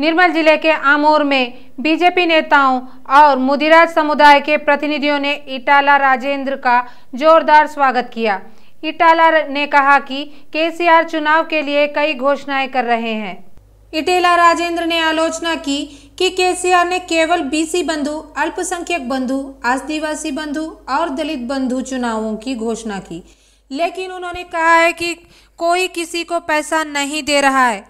निर्मल जिले के आमोर में बीजेपी नेताओं और मुदिराज समुदाय के प्रतिनिधियों ने इटाला राजेंद्र का जोरदार स्वागत किया इटाला ने कहा कि केसीआर चुनाव के लिए कई घोषणाएं कर रहे हैं इटेला राजेंद्र ने आलोचना की कि केसीआर ने केवल बीसी बंधु अल्पसंख्यक बंधु आदिवासी बंधु और दलित बंधु चुनावों की घोषणा की लेकिन उन्होंने कहा है कि कोई किसी को पैसा नहीं दे रहा है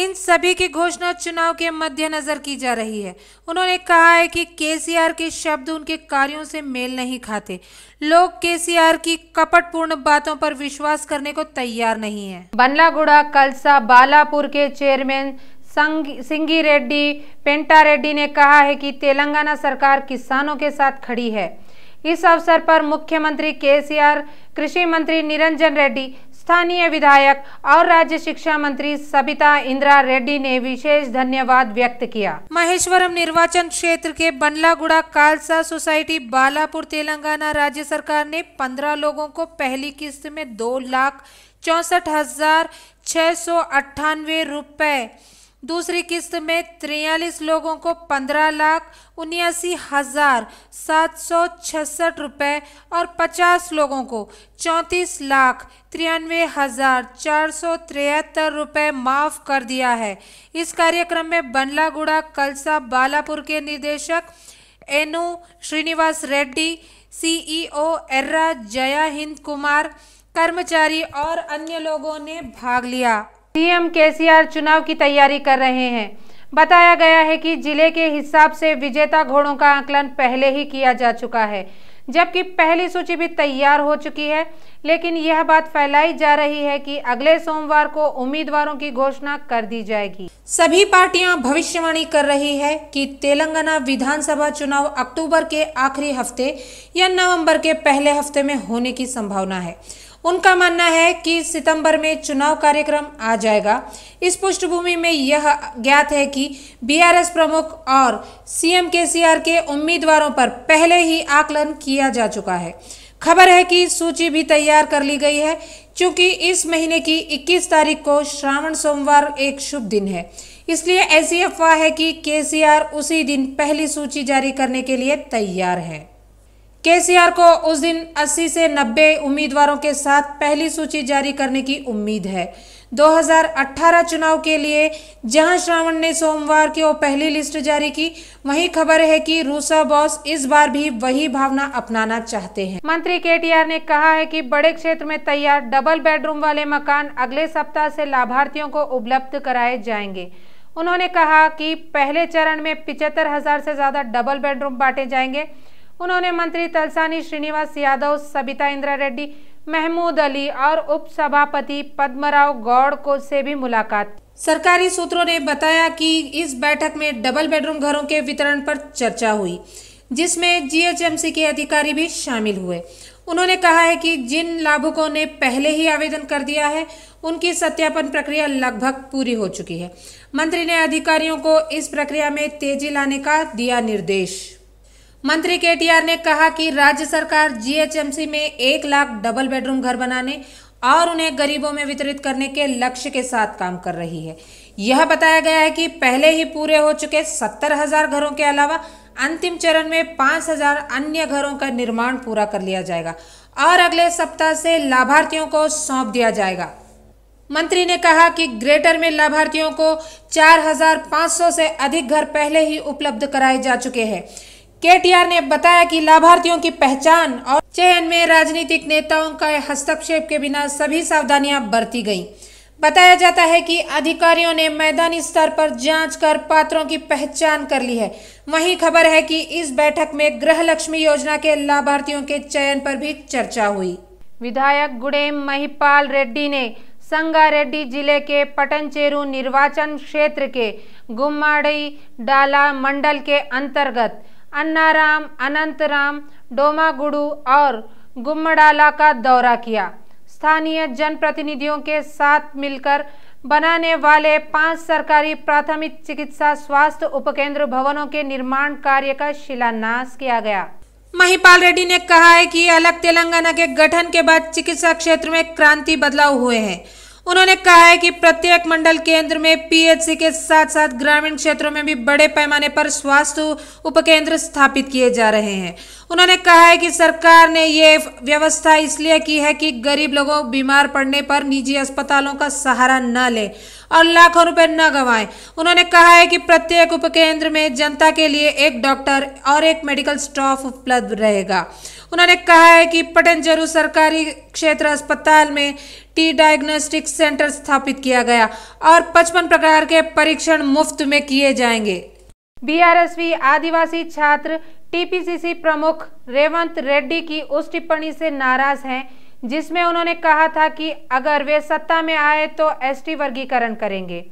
इन सभी की घोषणा चुनाव के मद्देनजर की जा रही है उन्होंने कहा है कि केसीआर के शब्द उनके कार्यों से मेल नहीं खाते लोग केसीआर की कपटपूर्ण बातों पर विश्वास करने को तैयार नहीं है बनलागुड़ा कलसा बालापुर के चेयरमैन सिंगी रेड्डी पेंटा रेड्डी ने कहा है कि तेलंगाना सरकार किसानों के साथ खड़ी है इस अवसर पर मुख्यमंत्री केसीआर कृषि मंत्री निरंजन रेड्डी स्थानीय विधायक और राज्य शिक्षा मंत्री सबिता इंदिरा रेड्डी ने विशेष धन्यवाद व्यक्त किया महेश्वरम निर्वाचन क्षेत्र के बनलागुड़ा कालसा सोसाइटी बालापुर तेलंगाना राज्य सरकार ने 15 लोगों को पहली किस्त में दो लाख चौसठ हजार छह सौ अट्ठानवे रुपये दूसरी किस्त में तिरयालीस लोगों को पंद्रह लाख उन्यासी हज़ार सात सौ छसठ रुपये और पचास लोगों को चौंतीस लाख तिरानवे हज़ार चार सौ तिहत्तर रुपये माफ़ कर दिया है इस कार्यक्रम में बनलागुड़ा कलसा बालापुर के निदेशक एनु श्रीनिवास रेड्डी सीईओ एर्रा जया हिंद कुमार कर्मचारी और अन्य लोगों ने भाग लिया सीएम केसीआर चुनाव की तैयारी कर रहे हैं बताया गया है कि जिले के हिसाब से विजेता घोड़ों का आकलन पहले ही किया जा चुका है जबकि पहली सूची भी तैयार हो चुकी है लेकिन यह बात फैलाई जा रही है कि अगले सोमवार को उम्मीदवारों की घोषणा कर दी जाएगी सभी पार्टियां भविष्यवाणी कर रही है कि तेलंगाना विधानसभा चुनाव अक्टूबर के आखिरी हफ्ते या नवंबर के पहले हफ्ते में होने की संभावना है उनका मानना है कि सितंबर में चुनाव कार्यक्रम आ जाएगा इस पृष्ठभूमि में यह ज्ञात है कि बीआरएस प्रमुख और सीएम केसीआर के उम्मीदवारों पर पहले ही आकलन किया जा चुका है खबर है कि सूची भी तैयार कर ली गई है क्योंकि इस महीने की 21 तारीख को श्रावण सोमवार एक शुभ दिन है इसलिए ऐसी अफवाह है कि केसीआर उसी दिन पहली सूची जारी करने के लिए तैयार है केसीआर को उस दिन 80 से 90 उम्मीदवारों के साथ पहली सूची जारी करने की उम्मीद है 2018 चुनाव के लिए जहां श्रावण ने सोमवार की वो पहली लिस्ट जारी की वहीं खबर है कि रूसा बॉस इस बार भी वही भावना अपनाना चाहते हैं मंत्री केटीआर ने कहा है कि बड़े क्षेत्र में तैयार डबल बेडरूम वाले मकान अगले सप्ताह से लाभार्थियों को उपलब्ध कराए जाएंगे उन्होंने कहा कि पहले चरण में पिचहत्तर हजार से ज्यादा डबल बेडरूम बांटे जाएंगे उन्होंने मंत्री तलसानी श्रीनिवास यादव सबिता इंदिरा रेड्डी महमूद अली और उपसभापति पद्मराव गौड़ को से भी मुलाकात सरकारी सूत्रों ने बताया कि इस बैठक में डबल बेडरूम घरों के वितरण पर चर्चा हुई जिसमें जीएचएमसी के अधिकारी भी शामिल हुए उन्होंने कहा है कि जिन लाभुकों ने पहले ही आवेदन कर दिया है उनकी सत्यापन प्रक्रिया लगभग पूरी हो चुकी है मंत्री ने अधिकारियों को इस प्रक्रिया में तेजी लाने का दिया निर्देश मंत्री केटीआर ने कहा कि राज्य सरकार जीएचएमसी में एक लाख डबल बेडरूम घर बनाने और उन्हें गरीबों में वितरित करने के लक्ष्य के साथ काम कर रही है यह बताया गया है कि पहले ही पूरे हो चुके सत्तर हजार घरों के अलावा अंतिम चरण में पांच हजार अन्य घरों का निर्माण पूरा कर लिया जाएगा और अगले सप्ताह से लाभार्थियों को सौंप दिया जाएगा मंत्री ने कहा कि ग्रेटर में लाभार्थियों को 4,500 से अधिक घर पहले ही उपलब्ध कराए जा चुके हैं केटीआर ने बताया कि लाभार्थियों की पहचान और चयन में राजनीतिक नेताओं का हस्तक्षेप के बिना सभी सावधानियां बरती गईं। बताया जाता है कि अधिकारियों ने मैदानी स्तर पर जांच कर पात्रों की पहचान कर ली है वहीं खबर है कि इस बैठक में गृह लक्ष्मी योजना के लाभार्थियों के चयन पर भी चर्चा हुई विधायक गुड़ेम महिपाल रेड्डी ने संगारेड्डी जिले के पटनचेरू निर्वाचन क्षेत्र के गुम्माड़ी डाला मंडल के अंतर्गत अन्नाराम अनंतराम डोमागुड़ू और गुम्मडाला का दौरा किया स्थानीय जनप्रतिनिधियों के साथ मिलकर बनाने वाले पांच सरकारी प्राथमिक चिकित्सा स्वास्थ्य उपकेंद्र भवनों के निर्माण कार्य का शिलान्यास किया गया महिपाल रेड्डी ने कहा है कि अलग तेलंगाना के गठन के बाद चिकित्सा क्षेत्र में क्रांति बदलाव हुए हैं उन्होंने कहा है कि प्रत्येक मंडल केंद्र में पीएचसी के साथ साथ ग्रामीण क्षेत्रों में भी बड़े पैमाने पर स्वास्थ्य उपकेंद्र स्थापित किए जा रहे हैं उन्होंने कहा है कि सरकार ने ये व्यवस्था इसलिए की है कि गरीब लोगों बीमार पड़ने पर निजी अस्पतालों का सहारा न ले और लाखों रुपए न गवाएं। उन्होंने कहा है कि प्रत्येक उपकेंद्र में जनता के लिए एक डॉक्टर और एक मेडिकल स्टाफ उपलब्ध रहेगा उन्होंने कहा है कि पटनजरू सरकारी क्षेत्र अस्पताल में टी डायग्नोस्टिक सेंटर स्थापित किया गया और पचपन प्रकार के परीक्षण मुफ्त में किए जाएंगे बीआरएसवी आदिवासी छात्र टीपीसीसी प्रमुख रेवंत रेड्डी की उस टिप्पणी से नाराज हैं जिसमें उन्होंने कहा था कि अगर वे सत्ता में आए तो एसटी वर्गीकरण करेंगे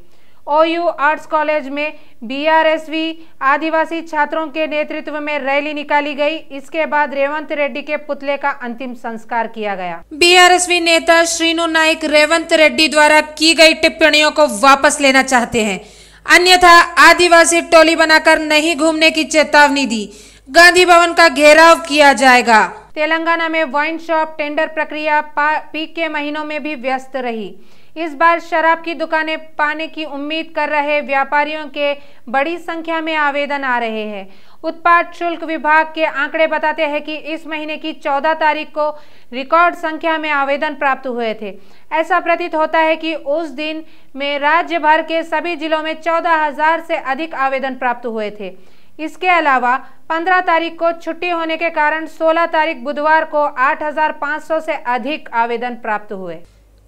ओयू आर्ट्स कॉलेज में बीआरएसवी आदिवासी छात्रों के नेतृत्व में रैली निकाली गई इसके बाद रेवंत रेड्डी के पुतले का अंतिम संस्कार किया गया बीआरएसवी नेता श्रीनु नाइक रेवंत रेड्डी द्वारा की गई टिप्पणियों को वापस लेना चाहते हैं अन्यथा आदिवासी टोली बनाकर नहीं घूमने की चेतावनी दी गांधी भवन का घेराव किया जाएगा तेलंगाना में वाइन शॉप टेंडर प्रक्रिया पीक के महीनों में भी व्यस्त रही इस बार शराब की दुकानें पाने की उम्मीद कर रहे व्यापारियों के बड़ी संख्या में आवेदन आ रहे हैं उत्पाद शुल्क विभाग के आंकड़े बताते हैं कि इस महीने की 14 तारीख को रिकॉर्ड संख्या में आवेदन प्राप्त हुए थे ऐसा प्रतीत होता है कि उस दिन में राज्य भर के सभी जिलों में चौदह से अधिक आवेदन प्राप्त हुए थे इसके अलावा 15 तारीख को छुट्टी होने के कारण 16 तारीख बुधवार को 8,500 से अधिक आवेदन प्राप्त हुए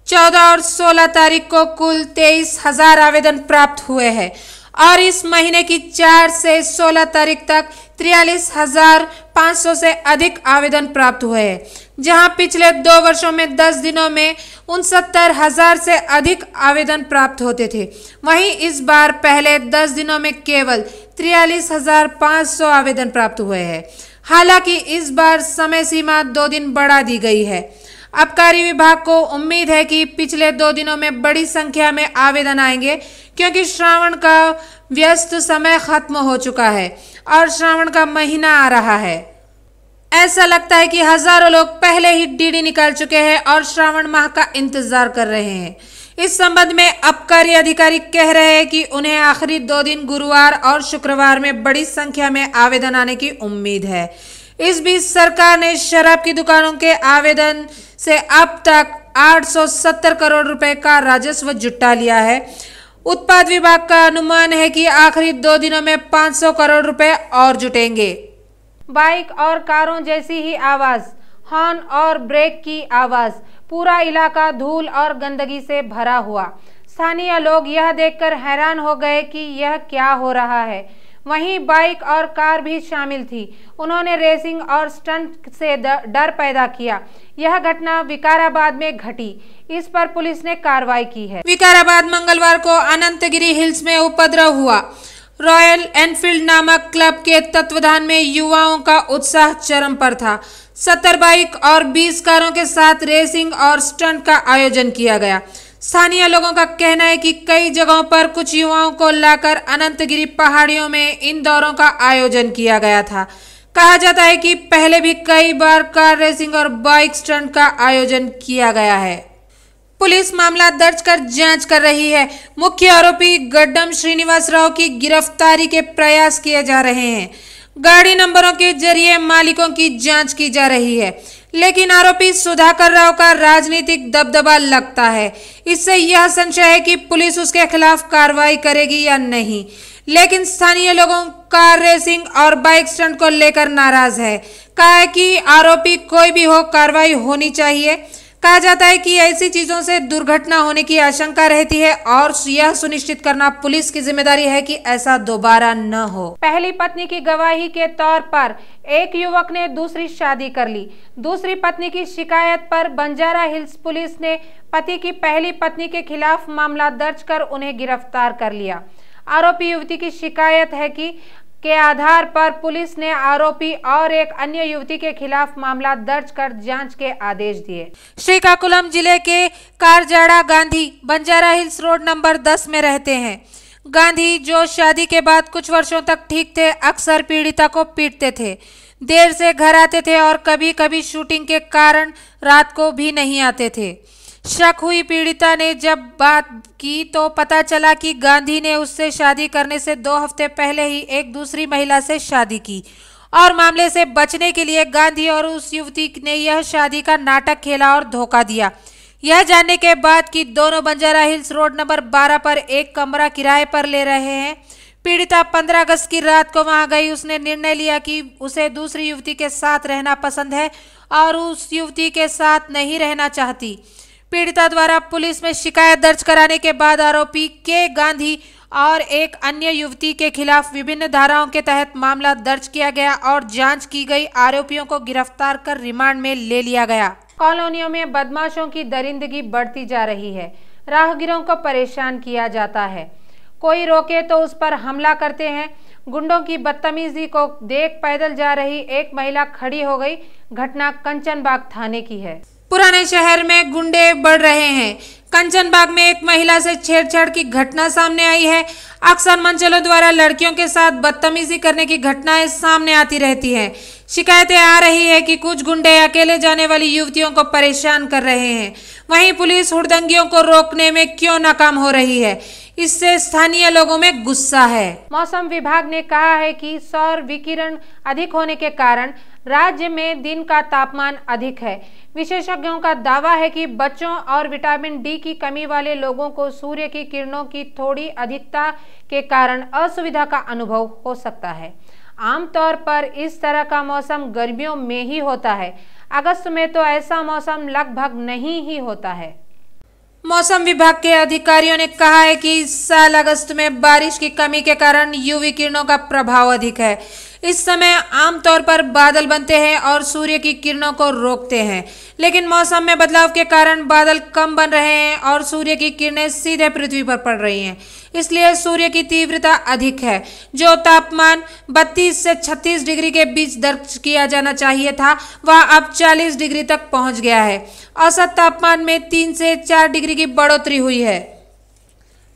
चौदह और सोलह तारीख को कुल तेईस हजार आवेदन प्राप्त हुए हैं और इस महीने की चार से सोलह तारीख तक तिरयालीस हजार पाँच सौ से अधिक आवेदन प्राप्त हुए हैं जहां पिछले दो वर्षों में दस दिनों में उनसत्तर हजार से अधिक आवेदन प्राप्त होते थे वहीं इस बार पहले दस दिनों में केवल तिरयालीस हजार पाँच सौ आवेदन प्राप्त हुए हैं हालांकि इस बार समय सीमा दो दिन बढ़ा दी गई है आबकारी विभाग को उम्मीद है कि पिछले दो दिनों में बड़ी संख्या में आवेदन आएंगे क्योंकि श्रावण का व्यस्त समय खत्म हो चुका है और श्रावण का महीना आ रहा है ऐसा लगता है कि हजारों लोग पहले ही डीडी निकाल चुके हैं और श्रावण माह का इंतजार कर रहे हैं इस संबंध में अबकारी अधिकारी कह रहे हैं कि उन्हें आखिरी दो दिन गुरुवार और शुक्रवार में बड़ी संख्या में आवेदन आने की उम्मीद है इस बीच सरकार ने शराब की दुकानों के आवेदन से अब तक 870 करोड़ रुपए का राजस्व जुटा लिया है उत्पाद विभाग का अनुमान है कि आखिरी दो दिनों में 500 करोड़ रुपए और जुटेंगे बाइक और कारों जैसी ही आवाज़ हॉर्न और ब्रेक की आवाज़ पूरा इलाका धूल और गंदगी से भरा हुआ स्थानीय लोग यह देखकर हैरान हो गए कि यह क्या हो रहा है वहीं बाइक और कार भी शामिल थी उन्होंने रेसिंग और स्टंट से डर पैदा किया यह घटना विकाराबाद में घटी इस पर पुलिस ने कार्रवाई की है विकाराबाद मंगलवार को अनंतगिरी हिल्स में उपद्रव हुआ रॉयल एनफील्ड नामक क्लब के तत्वधान में युवाओं का उत्साह चरम पर था सत्तर बाइक और बीस कारों के साथ रेसिंग और स्टंट का आयोजन किया गया स्थानीय लोगों का कहना है कि कई जगहों पर कुछ युवाओं को लाकर अनंतगिरी पहाड़ियों में इन दौरों का आयोजन किया गया था कहा जाता है कि पहले भी कई बार कार रेसिंग और बाइक स्टंट का आयोजन किया गया है पुलिस मामला दर्ज कर जांच कर रही है मुख्य आरोपी गड्डम श्रीनिवास राव की गिरफ्तारी के प्रयास किए जा रहे हैं गाड़ी नंबरों के जरिए मालिकों की जांच की जा रही है लेकिन आरोपी सुधाकर राव का राजनीतिक दबदबा लगता है इससे यह संशय है कि पुलिस उसके खिलाफ कार्रवाई करेगी या नहीं लेकिन स्थानीय लोगों कार रेसिंग और बाइक स्टंट को लेकर नाराज है कहा है कि आरोपी कोई भी हो कार्रवाई होनी चाहिए कहा जाता है कि ऐसी चीजों से दुर्घटना होने की आशंका रहती है और यह सुनिश्चित करना पुलिस की जिम्मेदारी है कि ऐसा दोबारा न हो पहली पत्नी की गवाही के तौर पर एक युवक ने दूसरी शादी कर ली दूसरी पत्नी की शिकायत पर बंजारा हिल्स पुलिस ने पति की पहली पत्नी के खिलाफ मामला दर्ज कर उन्हें गिरफ्तार कर लिया आरोपी युवती की शिकायत है कि के आधार पर पुलिस ने आरोपी और एक अन्य युवती के खिलाफ मामला दर्ज कर जांच के आदेश दिए श्रीकाकुलम जिले के Karajada Gandhi Banjara Hills road number 10 में रहते हैं गांधी जो शादी के बाद कुछ वर्षों तक ठीक थे अक्सर पीड़िता को पीटते थे देर से घर आते थे और कभी कभी शूटिंग के कारण रात को भी नहीं आते थे शक हुई पीड़िता ने जब बात की तो पता चला कि गांधी ने उससे शादी करने से दो हफ्ते पहले ही एक दूसरी महिला से शादी की और मामले से बचने के लिए गांधी और उस युवती ने यह शादी का नाटक खेला और धोखा दिया यह जानने के बाद कि दोनों बंजारा हिल्स रोड नंबर 12 पर एक कमरा किराए पर ले रहे हैं पीड़िता 15 अगस्त की रात को वहां गई उसने निर्णय लिया कि उसे दूसरी युवती के साथ रहना पसंद है और उस युवती के साथ नहीं रहना चाहती पीड़िता द्वारा पुलिस में शिकायत दर्ज कराने के बाद आरोपी के गांधी और एक अन्य युवती के खिलाफ विभिन्न धाराओं के तहत मामला दर्ज किया गया और जांच की गई आरोपियों को गिरफ्तार कर रिमांड में ले लिया गया कॉलोनियों में बदमाशों की दरिंदगी बढ़ती जा रही है राहगीरों को परेशान किया जाता है कोई रोके तो उस पर हमला करते हैं गुंडों की बदतमीजी को देख पैदल जा रही एक महिला खड़ी हो गई घटना कंचनबाग थाने की है पुराने शहर में गुंडे बढ़ रहे हैं कंचनबाग में एक महिला से छेड़छाड़ की घटना सामने आई है अक्सर मंचलों द्वारा लड़कियों के साथ बदतमीजी करने की घटनाएं सामने आती रहती है शिकायतें आ रही है कि कुछ गुंडे अकेले जाने वाली युवतियों को परेशान कर रहे हैं वहीं पुलिस हुड़दंगियों को रोकने में क्यों नाकाम हो रही है इससे स्थानीय लोगों में गुस्सा है मौसम विभाग ने कहा है कि सौर विकिरण अधिक होने के कारण राज्य में दिन का तापमान अधिक है विशेषज्ञों का दावा है कि बच्चों और विटामिन डी की कमी वाले लोगों को सूर्य की किरणों की थोड़ी अधिकता के कारण असुविधा का अनुभव हो सकता है आमतौर पर इस तरह का मौसम गर्मियों में ही होता है अगस्त में तो ऐसा मौसम लगभग नहीं ही होता है मौसम विभाग के अधिकारियों ने कहा है कि इस साल अगस्त में बारिश की कमी के कारण यूवी किरणों का प्रभाव अधिक है इस समय आमतौर पर बादल बनते हैं और सूर्य की किरणों को रोकते हैं लेकिन मौसम में बदलाव के कारण बादल कम बन रहे हैं और सूर्य की किरणें सीधे पृथ्वी पर पड़ रही हैं इसलिए सूर्य की तीव्रता अधिक है जो तापमान 32 से 36 डिग्री के बीच दर्ज किया जाना चाहिए था वह अब 40 डिग्री तक पहुंच गया है औसत तापमान में तीन से चार डिग्री की बढ़ोतरी हुई है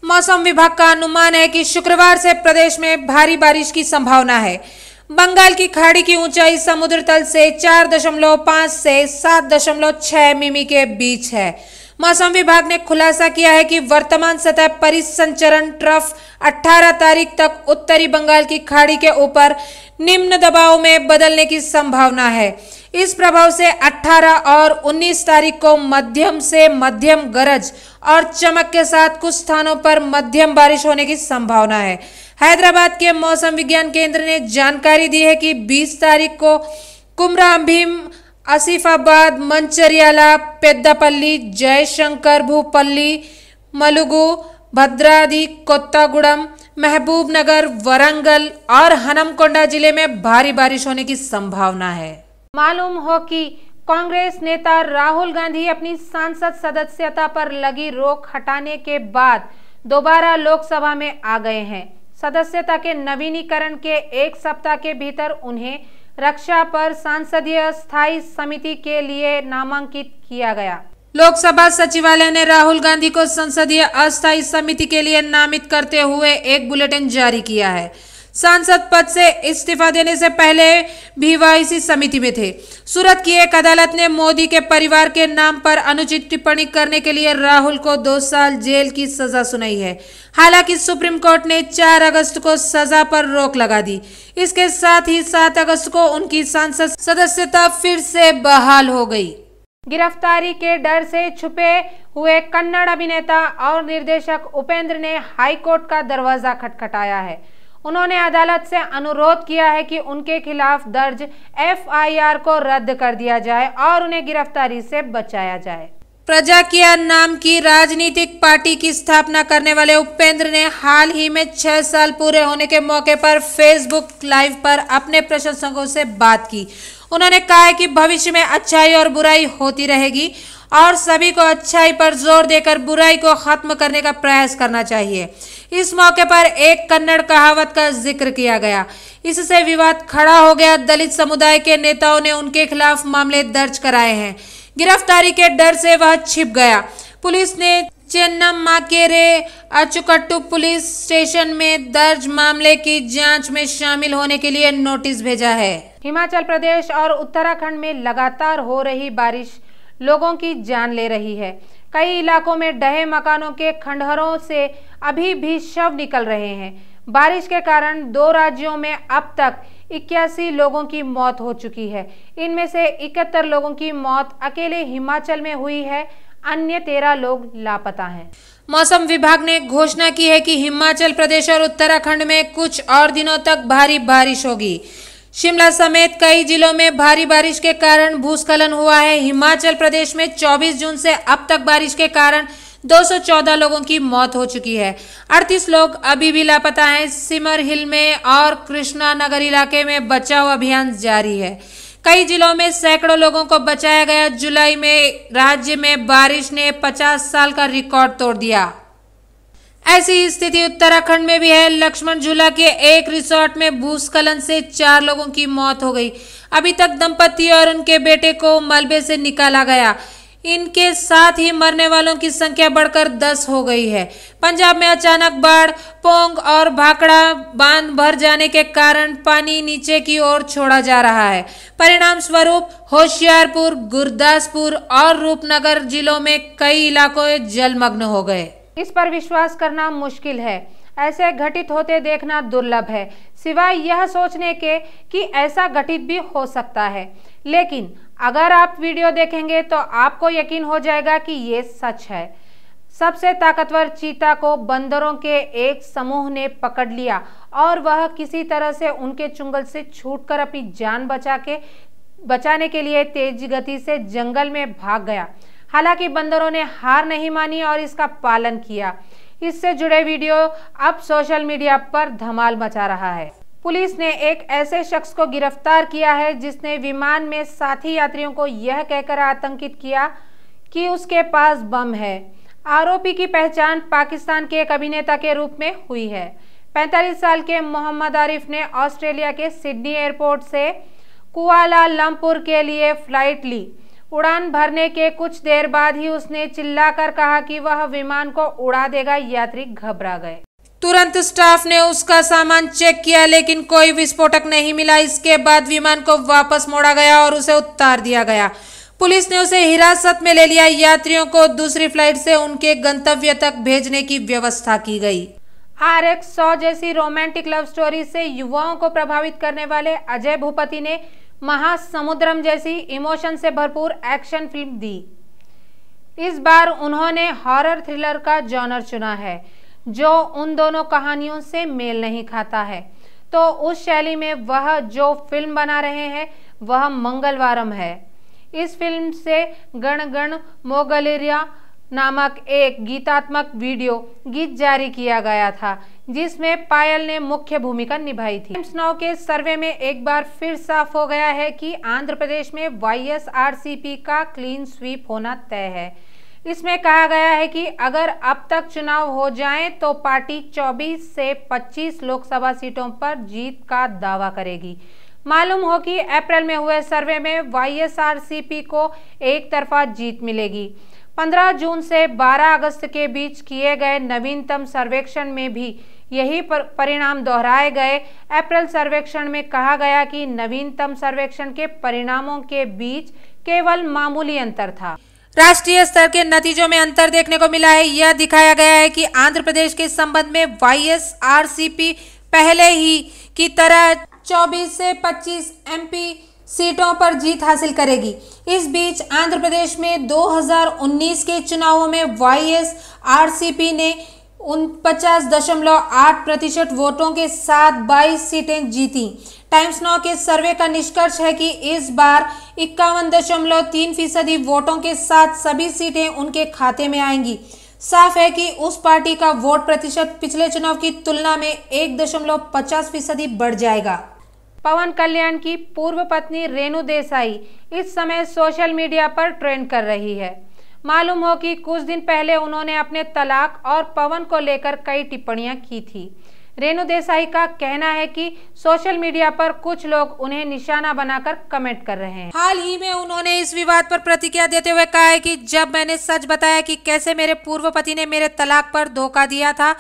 मौसम विभाग का अनुमान है कि शुक्रवार से प्रदेश में भारी बारिश की संभावना है बंगाल की खाड़ी की ऊंचाई समुद्र तल से चार दशमलव पाँच से सात दशमलव छः मिमी के बीच है मौसम विभाग ने खुलासा किया है कि वर्तमान सतह परिसंचरण ट्रफ 18 तारीख तक उत्तरी बंगाल की खाड़ी के ऊपर निम्न दबाव में बदलने की संभावना है इस प्रभाव से 18 और 19 तारीख को मध्यम से मध्यम गरज और चमक के साथ कुछ स्थानों पर मध्यम बारिश होने की संभावना है हैदराबाद के मौसम विज्ञान केंद्र ने जानकारी दी है कि 20 तारीख को कुमराम भीम आसिफाबाद मंचरियाला पेद्दापल्ली जयशंकर भूपल्ली मलुगु भद्रादी कोत्तागुड़म महबूबनगर वरंगल और हनमकोंडा जिले में भारी बारिश होने की संभावना है मालूम हो कि कांग्रेस नेता राहुल गांधी अपनी सांसद सदस्यता पर लगी रोक हटाने के बाद दोबारा लोकसभा में आ गए हैं सदस्यता के नवीनीकरण के एक सप्ताह के भीतर उन्हें रक्षा पर संसदीय स्थायी समिति के लिए नामांकित किया गया लोकसभा सचिवालय ने राहुल गांधी को संसदीय अस्थायी समिति के लिए नामित करते हुए एक बुलेटिन जारी किया है सांसद पद से इस्तीफा देने से पहले भी वह इसी समिति में थे सूरत की एक अदालत ने मोदी के परिवार के नाम पर अनुचित टिप्पणी करने के लिए राहुल को दो साल जेल की सजा सुनाई है हालांकि सुप्रीम कोर्ट ने 4 अगस्त को सजा पर रोक लगा दी इसके साथ ही 7 अगस्त को उनकी सांसद सदस्यता फिर से बहाल हो गई गिरफ्तारी के डर से छुपे हुए कन्नड़ अभिनेता और निर्देशक उपेंद्र ने हाईकोर्ट का दरवाजा खटखटाया है उन्होंने अदालत से अनुरोध किया है कि उनके खिलाफ दर्ज एफआईआर को रद्द कर दिया जाए और उन्हें गिरफ्तारी से बचाया जाए प्रजा किया नाम की राजनीतिक पार्टी की स्थापना करने वाले उपेंद्र ने हाल ही में छह साल पूरे होने के मौके पर फेसबुक लाइव पर अपने प्रशंसकों से बात की उन्होंने कहा है कि भविष्य में अच्छाई और बुराई होती रहेगी और सभी को अच्छाई पर जोर देकर बुराई को खत्म करने का प्रयास करना चाहिए इस मौके पर एक कन्नड़ कहावत का जिक्र किया गया इससे विवाद खड़ा हो गया दलित समुदाय के नेताओं ने उनके खिलाफ मामले दर्ज कराए हैं गिरफ्तारी के डर से वह छिप गया पुलिस ने चेन्नम माकेरे अचुकट्टू पुलिस स्टेशन में दर्ज मामले की जांच में शामिल होने के लिए नोटिस भेजा है हिमाचल प्रदेश और उत्तराखंड में लगातार हो रही बारिश लोगों की जान ले रही है कई इलाकों में डहे मकानों के खंडहरों से अभी भी शव निकल रहे हैं बारिश के कारण दो राज्यों में अब तक इक्यासी लोगों की मौत हो चुकी है इनमें से इकहत्तर लोगों की मौत अकेले हिमाचल में हुई है अन्य तेरह लोग लापता हैं मौसम विभाग ने घोषणा की है कि हिमाचल प्रदेश और उत्तराखंड में कुछ और दिनों तक भारी बारिश होगी शिमला समेत कई जिलों में भारी बारिश के कारण भूस्खलन हुआ है हिमाचल प्रदेश में 24 जून से अब तक बारिश के कारण 214 लोगों की मौत हो चुकी है 38 लोग अभी भी लापता हैं सिमर हिल में और कृष्णा नगर इलाके में बचाव अभियान जारी है कई जिलों में सैकड़ों लोगों को बचाया गया जुलाई में राज्य में बारिश ने पचास साल का रिकॉर्ड तोड़ दिया ऐसी स्थिति उत्तराखंड में भी है लक्ष्मण झूला के एक रिसोर्ट में भूस्खलन से चार लोगों की मौत हो गई अभी तक दंपति और उनके बेटे को मलबे से निकाला गया इनके साथ ही मरने वालों की संख्या बढ़कर 10 हो गई है पंजाब में अचानक बाढ़ पोंग और भाकड़ा बांध भर जाने के कारण पानी नीचे की ओर छोड़ा जा रहा है परिणाम स्वरूप होशियारपुर गुरदासपुर और रूपनगर जिलों में कई इलाकों जलमग्न हो गए इस पर विश्वास करना मुश्किल है ऐसे घटित होते देखना दुर्लभ है सिवाय यह सोचने के कि ऐसा घटित भी हो सकता है लेकिन अगर आप वीडियो देखेंगे तो आपको यकीन हो जाएगा कि ये सच है सबसे ताकतवर चीता को बंदरों के एक समूह ने पकड़ लिया और वह किसी तरह से उनके चुंगल से छूटकर अपनी जान बचा के बचाने के लिए तेज गति से जंगल में भाग गया हालांकि बंदरों ने हार नहीं मानी और इसका पालन किया इससे जुड़े वीडियो अब सोशल मीडिया पर धमाल मचा रहा है पुलिस ने एक ऐसे शख्स को गिरफ्तार किया है जिसने विमान में साथी यात्रियों को यह कहकर आतंकित किया कि उसके पास बम है आरोपी की पहचान पाकिस्तान के एक अभिनेता के रूप में हुई है 45 साल के मोहम्मद आरिफ ने ऑस्ट्रेलिया के सिडनी एयरपोर्ट से कुआला लमपुर के लिए फ्लाइट ली उड़ान भरने के कुछ देर बाद ही उसने चिल्लाकर कहा कि वह विमान को उड़ा देगा यात्री घबरा गए तुरंत स्टाफ ने उसका सामान चेक किया लेकिन कोई विस्फोटक नहीं मिला इसके बाद विमान को वापस मोड़ा गया और उसे उतार दिया गया पुलिस ने उसे हिरासत में ले लिया यात्रियों को दूसरी फ्लाइट से उनके गंतव्य तक भेजने की व्यवस्था की गई आर एक्स सौ जैसी रोमांटिक लव स्टोरी से युवाओं को प्रभावित करने वाले अजय भूपति ने महासमुद्रम जैसी इमोशन से भरपूर एक्शन फिल्म दी इस बार उन्होंने हॉरर थ्रिलर का जॉनर चुना है जो उन दोनों कहानियों से मेल नहीं खाता है तो उस शैली में वह जो फिल्म बना रहे हैं वह मंगलवारम है इस फिल्म से गण गण मोगलेरिया नामक एक गीतात्मक वीडियो गीत जारी किया गया था जिसमें पायल ने मुख्य भूमिका निभाई थी टाइम्स के सर्वे में एक बार फिर साफ हो गया है कि आंध्र प्रदेश में वाईएसआरसीपी का क्लीन स्वीप होना तय है इसमें कहा गया है कि अगर अब तक चुनाव हो जाएं तो पार्टी 24 से 25 लोकसभा सीटों पर जीत का दावा करेगी मालूम हो कि अप्रैल में हुए सर्वे में वाई को एक तरफा जीत मिलेगी 15 जून से 12 अगस्त के बीच किए गए नवीनतम सर्वेक्षण में भी यही पर, परिणाम दोहराए गए अप्रैल सर्वेक्षण में कहा गया कि नवीनतम सर्वेक्षण के परिणामों के बीच केवल मामूली अंतर था राष्ट्रीय स्तर के नतीजों में अंतर देखने को मिला है यह दिखाया गया है कि आंध्र प्रदेश के संबंध में वाई पहले ही की तरह 24 से 25 एमपी सीटों पर जीत हासिल करेगी इस बीच आंध्र प्रदेश में 2019 के चुनावों में वाई ने उन पचास दशमलव आठ प्रतिशत वोटों के साथ 22 सीटें जीती टाइम्स नौ के सर्वे का निष्कर्ष है कि इस बार इक्यावन दशमलव तीन फीसदी वोटों के साथ सभी सीटें उनके खाते में आएंगी साफ है कि उस पार्टी का वोट प्रतिशत पिछले चुनाव की तुलना में एक दशमलव पचास फीसदी बढ़ जाएगा पवन कल्याण की पूर्व पत्नी रेणु देसाई इस समय सोशल मीडिया पर ट्रेंड कर रही है मालूम हो कि कुछ दिन पहले उन्होंने अपने तलाक और पवन को लेकर कई टिप्पणियां की थी रेणु देसाई का कहना है कि सोशल मीडिया पर कुछ लोग उन्हें निशाना बनाकर कमेंट कर रहे हैं हाल ही में उन्होंने इस विवाद पर प्रतिक्रिया देते हुए कहा है कि जब मैंने सच बताया कि कैसे मेरे पूर्व पति ने मेरे तलाक पर धोखा दिया था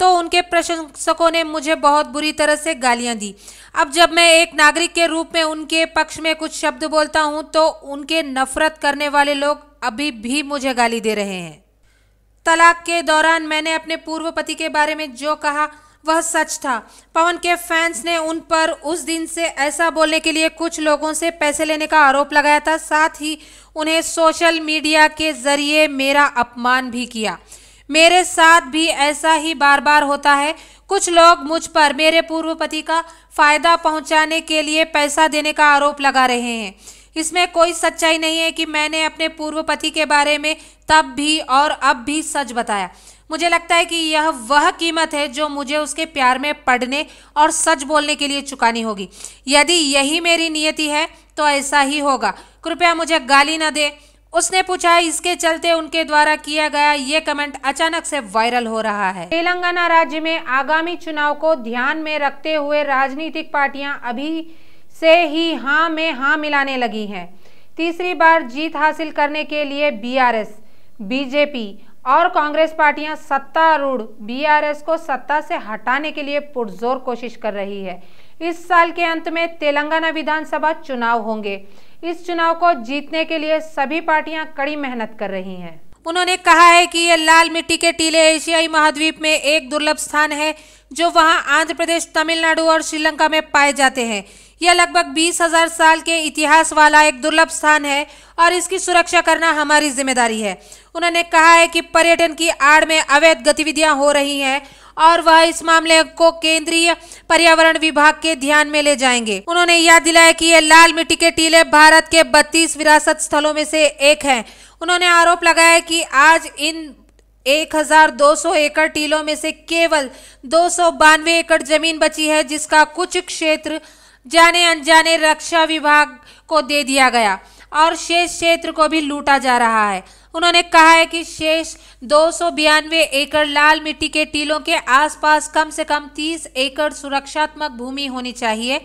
तो उनके प्रशंसकों ने मुझे बहुत बुरी तरह से गालियां दी अब जब मैं एक नागरिक के रूप में उनके पक्ष में कुछ शब्द बोलता हूँ तो उनके नफरत करने वाले लोग अभी भी मुझे गाली दे रहे हैं तलाक के दौरान मैंने अपने पूर्व पति के बारे में जो कहा वह सच था पवन के फैंस ने उन पर उस दिन से ऐसा बोलने के लिए कुछ लोगों से पैसे लेने का आरोप लगाया था साथ ही उन्हें सोशल मीडिया के जरिए मेरा अपमान भी किया मेरे साथ भी ऐसा ही बार बार होता है कुछ लोग मुझ पर मेरे पूर्व पति का फायदा पहुंचाने के लिए पैसा देने का आरोप लगा रहे हैं इसमें कोई सच्चाई नहीं है कि मैंने अपने पूर्व पति के बारे में तब भी और अब भी सच बताया मुझे लगता है कि यह वह कीमत है जो मुझे उसके प्यार में पढ़ने और सच बोलने के लिए चुकानी होगी यदि यही मेरी नियति है तो ऐसा ही होगा कृपया मुझे गाली न दे उसने पूछा इसके चलते उनके द्वारा किया गया ये कमेंट अचानक से वायरल हो रहा है तेलंगाना राज्य में आगामी चुनाव को ध्यान में रखते हुए राजनीतिक पार्टियां अभी से ही हाँ में हाँ मिलाने लगी हैं तीसरी बार जीत हासिल करने के लिए बीआरएस बीजेपी और कांग्रेस पार्टियां सत्तारूढ़ बीआरएस को सत्ता से हटाने के लिए पुरजोर कोशिश कर रही है इस साल के अंत में तेलंगाना विधानसभा चुनाव होंगे इस चुनाव को जीतने के लिए सभी पार्टियां कड़ी मेहनत कर रही हैं उन्होंने कहा है कि ये लाल मिट्टी के टीले एशियाई महाद्वीप में एक दुर्लभ स्थान है जो वहां आंध्र प्रदेश तमिलनाडु और श्रीलंका में पाए जाते हैं यह लगभग बीस हजार साल के इतिहास वाला एक दुर्लभ स्थान है और इसकी सुरक्षा करना हमारी जिम्मेदारी है उन्होंने कहा है कि पर्यटन की आड़ में अवैध गतिविधियां हो रही हैं और वह इस मामले को केंद्रीय पर्यावरण विभाग के ध्यान में ले जाएंगे उन्होंने याद दिलाया कि ये लाल मिट्टी के टीले भारत के 32 विरासत स्थलों में से एक हैं उन्होंने आरोप लगाया कि आज इन 1200 एकड़ टीलों में से केवल दो एकड़ जमीन बची है जिसका कुछ क्षेत्र जाने अनजाने रक्षा विभाग को दे दिया गया और शेष क्षेत्र को भी लूटा जा रहा है उन्होंने कहा है कि शेष दो एकड़ लाल मिट्टी के टीलों के आसपास कम से कम 30 एकड़ सुरक्षात्मक भूमि होनी चाहिए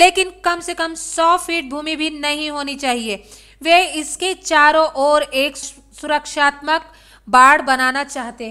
लेकिन कम से कम 100 फीट भूमि भी नहीं होनी चाहिए वे इसके चारों ओर एक सुरक्षात्मक बाढ़ बनाना चाहते हैं